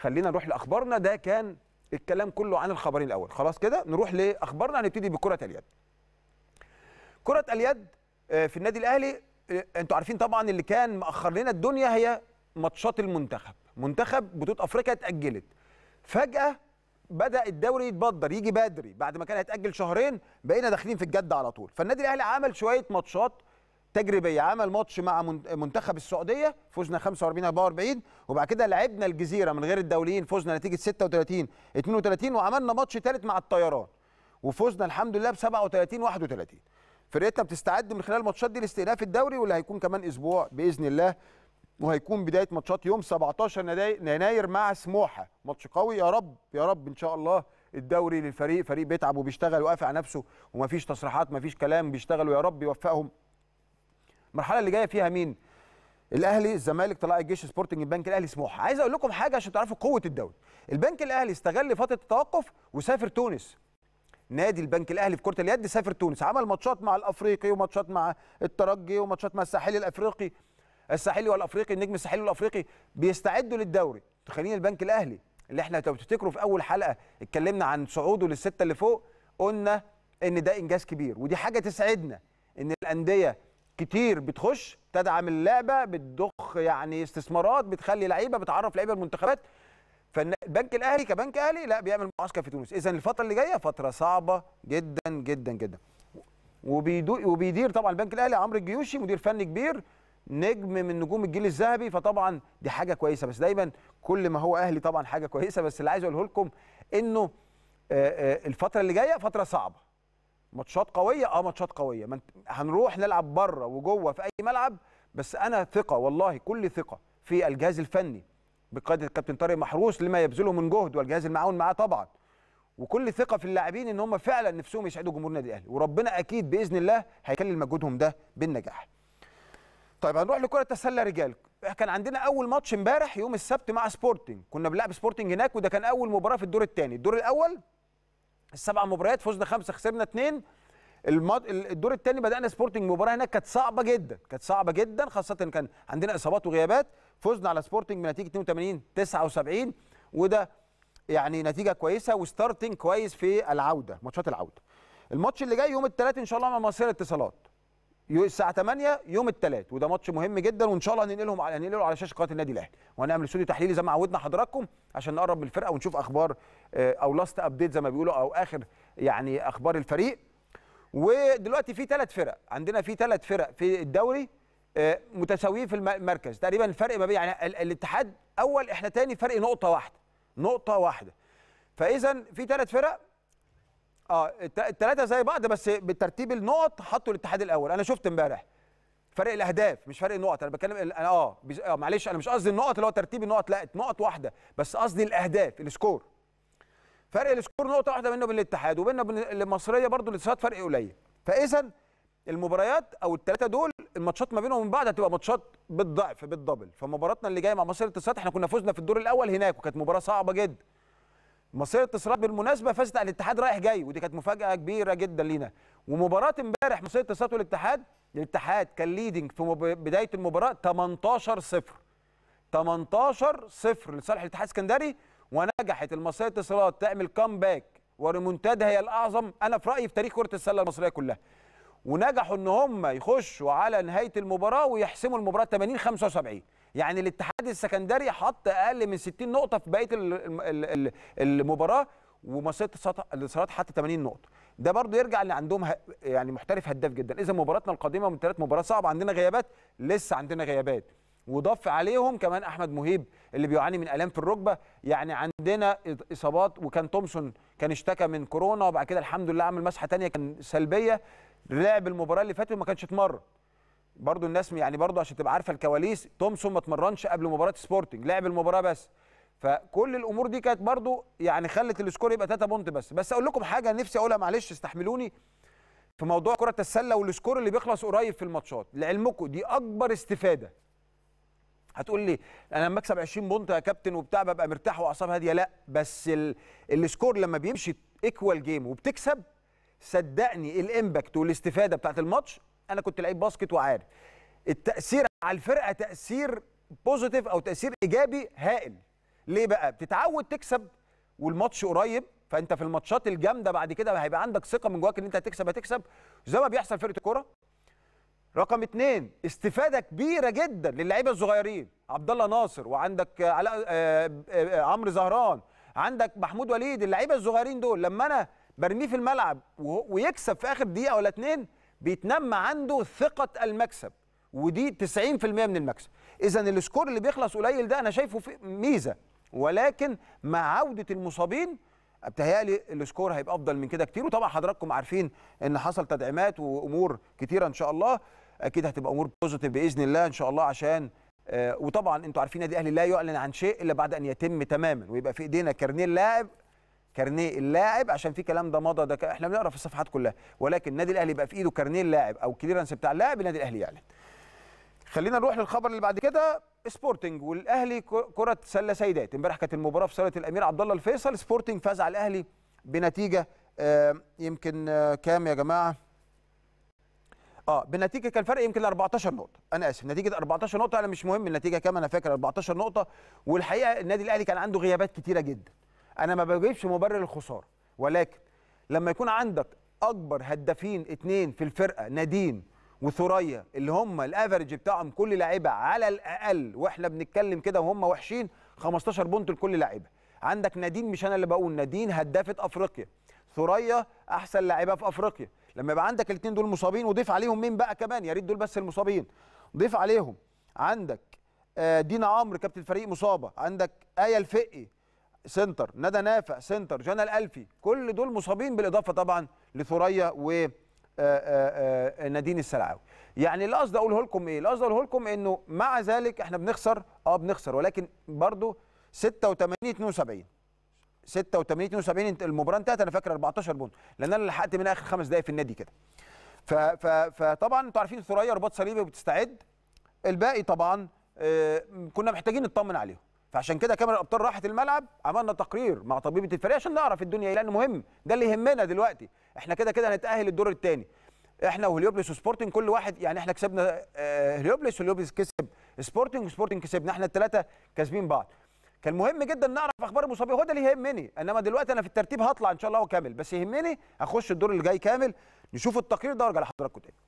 خلينا نروح لاخبارنا ده كان الكلام كله عن الخبرين الاول خلاص كده نروح لاخبارنا هنبتدي بكره اليد كره اليد آه، في النادي الاهلي آه، انتوا عارفين طبعا اللي كان مأخر لنا الدنيا هي ماتشات المنتخب منتخب بطوله افريقيا اتاجلت فجاه بدا الدوري يتبدر يجي بدري بعد ما كان هيتاجل شهرين بقينا داخلين في الجد على طول فالنادي الاهلي عمل شويه ماتشات تجريبيه عمل ماتش مع منتخب السعوديه فوزنا 45 44 وبعد كده لعبنا الجزيره من غير الدوليين فوزنا نتيجه 36 32 وعملنا ماتش ثالث مع الطيران وفوزنا الحمد لله ب 37 31 فرقتنا بتستعد من خلال الماتشات دي لاستئناف الدوري واللي هيكون كمان اسبوع باذن الله وهيكون بدايه ماتشات يوم 17 يناير مع سموحه ماتش قوي يا رب يا رب ان شاء الله الدوري للفريق فريق بيتعب وبيشتغل وقافع على نفسه ومفيش تصريحات مفيش كلام بيشتغلوا يا رب يوفقهم المرحله اللي جايه فيها مين الاهلي الزمالك طلع الجيش سبورتنج البنك الاهلي سموحه عايز اقول لكم حاجه عشان تعرفوا قوه الدوري البنك الاهلي استغل فتره التوقف وسافر تونس نادي البنك الاهلي في كره اليد سافر تونس عمل ماتشات مع الافريقي وماتشات مع الترجي وماتشات مع الساحلي الافريقي الساحلي والافريقي النجم الساحلي والافريقي بيستعدوا للدوري تخيلين البنك الاهلي اللي احنا لو تفتكروا في اول حلقه اتكلمنا عن صعوده للسته اللي فوق قلنا ان ده انجاز كبير ودي حاجه تسعدنا ان الانديه كتير بتخش تدعم اللعبه بتضخ يعني استثمارات بتخلي لعيبه بتعرف لعيبه المنتخبات فالبنك الاهلي كبنك اهلي لا بيعمل معسكر في تونس اذا الفتره اللي جايه فتره صعبه جدا جدا جدا وبيدير طبعا البنك الاهلي عمرو الجيوشي مدير فني كبير نجم من نجوم الجيل الذهبي فطبعا دي حاجه كويسه بس دايما كل ما هو اهلي طبعا حاجه كويسه بس اللي عايز اقوله لكم انه الفتره اللي جايه فتره صعبه ماتشات قويه اه ماتشات قويه من... هنروح نلعب بره وجوه في اي ملعب بس انا ثقه والله كل ثقه في الجهاز الفني بقياده الكابتن طارق محروس لما يبذله من جهد والجهاز المعاون معاه طبعا وكل ثقه في اللاعبين ان هم فعلا نفسهم يسعدوا جمهور النادي الاهلي وربنا اكيد باذن الله هيكلل مجهودهم ده بالنجاح طيب هنروح لكره السله رجال كان عندنا اول ماتش امبارح يوم السبت مع سبورتنج كنا بنلعب سبورتنج هناك وده كان اول مباراه في الدور الثاني الدور الاول السبع مباريات فزنا خمسه خسرنا اثنين المد... الدور الثاني بدانا سبورتنج مباراه هناك كانت صعبه جدا كانت صعبه جدا خاصه كان عندنا اصابات وغيابات فزنا على سبورتنج بنتيجه 82 79 وده يعني نتيجه كويسه وستارتنج كويس في العوده ماتشات العوده الماتش اللي جاي يوم الثلاث ان شاء الله مع مصير الاتصالات الساعه 8 يوم الثلاث وده ماتش مهم جدا وان شاء الله هننقلهم على هننقله على شاشه قناه النادي الاهلي وهنعمل استوديو تحليلي زي ما عودنا حضراتكم عشان نقرب من الفرقه ونشوف اخبار آه، او لاست ابديت زي ما بيقولوا او اخر يعني اخبار الفريق ودلوقتي في ثلاث فرق عندنا في ثلاث فرق في الدوري آه، متساويين في المركز تقريبا الفرق ما بين يعني الاتحاد اول احنا ثاني فرق نقطه واحده نقطه واحده فاذا في ثلاث فرق اه الثلاثه زي بعض بس بترتيب النقط حطوا الاتحاد الاول انا شفت امبارح فرق الاهداف مش فرق النقط انا بتكلم انا اه بز... آه، معلش انا مش قصدي النقط اللي هو ترتيب النقط لا نقط واحده بس قصدي الاهداف السكور فرق السكور نقطه واحده بينه وبين الاتحاد وبينه وبين المصريه برضه الاتصالات فرق قليل فاذا المباريات او الثلاثه دول الماتشات ما بينهم ومن بعض هتبقى ماتشات بالضعف بالدبل فمباراتنا اللي جايه مع مصر الاتصالات احنا كنا فزنا في الدور الاول هناك وكانت مباراه صعبه جدا مصيره اتصالات بالمناسبه فازت على الاتحاد رايح جاي ودي كانت مفاجاه كبيره جدا لينا ومباراه امبارح مصيره اتصالات والاتحاد الاتحاد كان ليدنج في بدايه المباراه 18 0 18 0 لصالح الاتحاد السكندري ونجحت المصريه اتصالات تعمل كامباك وريمونتادا هي الاعظم انا في رايي في تاريخ كره السله المصريه كلها ونجحوا ان هم يخشوا على نهايه المباراه ويحسموا المباراه 80 75 يعني الاتحاد السكندري حط اقل من 60 نقطه في بقيه المباراه ومصيده الصراط حتى 80 نقطه ده برضو يرجع اللي عندهم يعني محترف هداف جدا اذا مباراتنا القادمه من ثلاث مباريات صعبه عندنا غيابات لسه عندنا غيابات وضاف عليهم كمان احمد مهيب اللي بيعاني من الام في الركبه يعني عندنا اصابات وكان تومسون كان اشتكى من كورونا وبعد كده الحمد لله عمل مسحه ثانيه كان سلبيه لعب المباراه اللي فاتت وما كانش اتمرن برضو الناس يعني برضو عشان تبقى عارفه الكواليس تومسون ما اتمرنش قبل مباراه سبورتنج لعب المباراه بس فكل الامور دي كانت برضو يعني خلت السكور يبقى 3 بونت بس بس اقول لكم حاجه نفسي اقولها معلش استحملوني في موضوع كره السله والسكور اللي بيخلص قريب في الماتشات لعلمكم دي اكبر استفاده هتقول لي انا لما اكسب 20 بونت يا كابتن وبتاع ببقى مرتاح واعصاب هاديه لا بس السكور لما بيمشي ايكوال جيم وبتكسب صدقني الامباكت والاستفاده بتاعت الماتش انا كنت لعيب باسكت وعارف التاثير على الفرقه تاثير بوزيتيف او تاثير ايجابي هائل ليه بقى بتتعود تكسب والماتش قريب فانت في الماتشات الجامده بعد كده هيبقى عندك ثقه من جواك ان انت هتكسب هتكسب زي ما بيحصل فرقه الكوره رقم اثنين استفاده كبيره جدا للعيبه الصغيرين عبد الله ناصر وعندك آه، علاء آه، آه، عمرو زهران عندك محمود وليد اللعيبه الصغيرين دول لما انا برميه في الملعب ويكسب في اخر دقيقه ولا اتنين بيتنمى عنده ثقه المكسب ودي 90% من المكسب اذا السكور اللي بيخلص قليل ده انا شايفه في ميزه ولكن مع عوده المصابين بتهيألي السكور هيبقى افضل من كده كتير وطبعا حضراتكم عارفين ان حصل تدعيمات وامور كتيره ان شاء الله اكيد هتبقى امور بوزيتيف باذن الله ان شاء الله عشان آه، وطبعا انتوا عارفين نادي الاهلي لا يعلن عن شيء الا بعد ان يتم تماما ويبقى في ايدينا كارنيه اللاعب كارنيه اللاعب عشان في كلام ده مضى ده احنا بنقرا في الصفحات كلها ولكن النادي الاهلي بقى في ايده كارنيه اللاعب او كليرنس بتاع اللاعب النادي الاهلي يعلن خلينا نروح للخبر اللي بعد كده سبورتنج والاهلي كره سله سيدات امبارح كانت المباراه في صاله الامير عبد الله الفيصل سبورتنج فاز على الاهلي بنتيجه يمكن آه، كام يا جماعه اه بالنتيجه كان فرق يمكن 14 نقطه انا اسف نتيجه 14 نقطه انا مش مهم النتيجه كام انا فاكر 14 نقطه والحقيقه النادي الاهلي كان عنده غيابات كتيره جدا انا ما بجيبش مبرر الخساره ولكن لما يكون عندك اكبر هدافين اتنين في الفرقه نادين وثريا اللي هم الافرج بتاعهم كل لعيبه على الاقل واحنا بنتكلم كده وهم وحشين 15 بونت لكل لعيبه عندك نادين مش انا اللي بقول نادين هدافه افريقيا ثريا احسن لاعبه في افريقيا لما يبقى عندك الاثنين دول مصابين وضيف عليهم مين بقى كمان يا ريت دول بس المصابين ضيف عليهم عندك آه، دينا عمرو كابتن الفريق مصابه عندك ايه الفقي سنتر ندى نافع سنتر جانا الالفي كل دول مصابين بالاضافه طبعا لثريا و آه، آه، آه، نادين السلعاوي يعني اللي قصدي اقوله لكم ايه اللي قصدي اقوله لكم انه مع ذلك احنا بنخسر اه بنخسر ولكن برضه 86 72 86 72 المباراه انتهت انا فاكر 14 بونت لان انا لحقت من اخر خمس دقائق في النادي كده فطبعا انتوا عارفين ثريا رباط صليبي وبتستعد الباقي طبعا كنا محتاجين نطمن عليهم فعشان كده كاميرا الابطال راحت الملعب عملنا تقرير مع طبيبه الفريق عشان نعرف الدنيا ايه لانه مهم ده اللي يهمنا دلوقتي احنا كده كده هنتاهل الدور الثاني احنا وهليوبلس وسبورتنج كل واحد يعني احنا كسبنا آه، هليوبلس وهليوبلس كسب سبورتنج وسبورتنج كسبنا احنا الثلاثه كاسبين بعض كان مهم جدا نعرف اخبار المصابين هو ده اللي يهمني انما دلوقتي انا في الترتيب هطلع ان شاء الله هو كامل بس يهمني اخش الدور اللي جاي كامل نشوف التقرير ده وارجع لحضراتكم تاني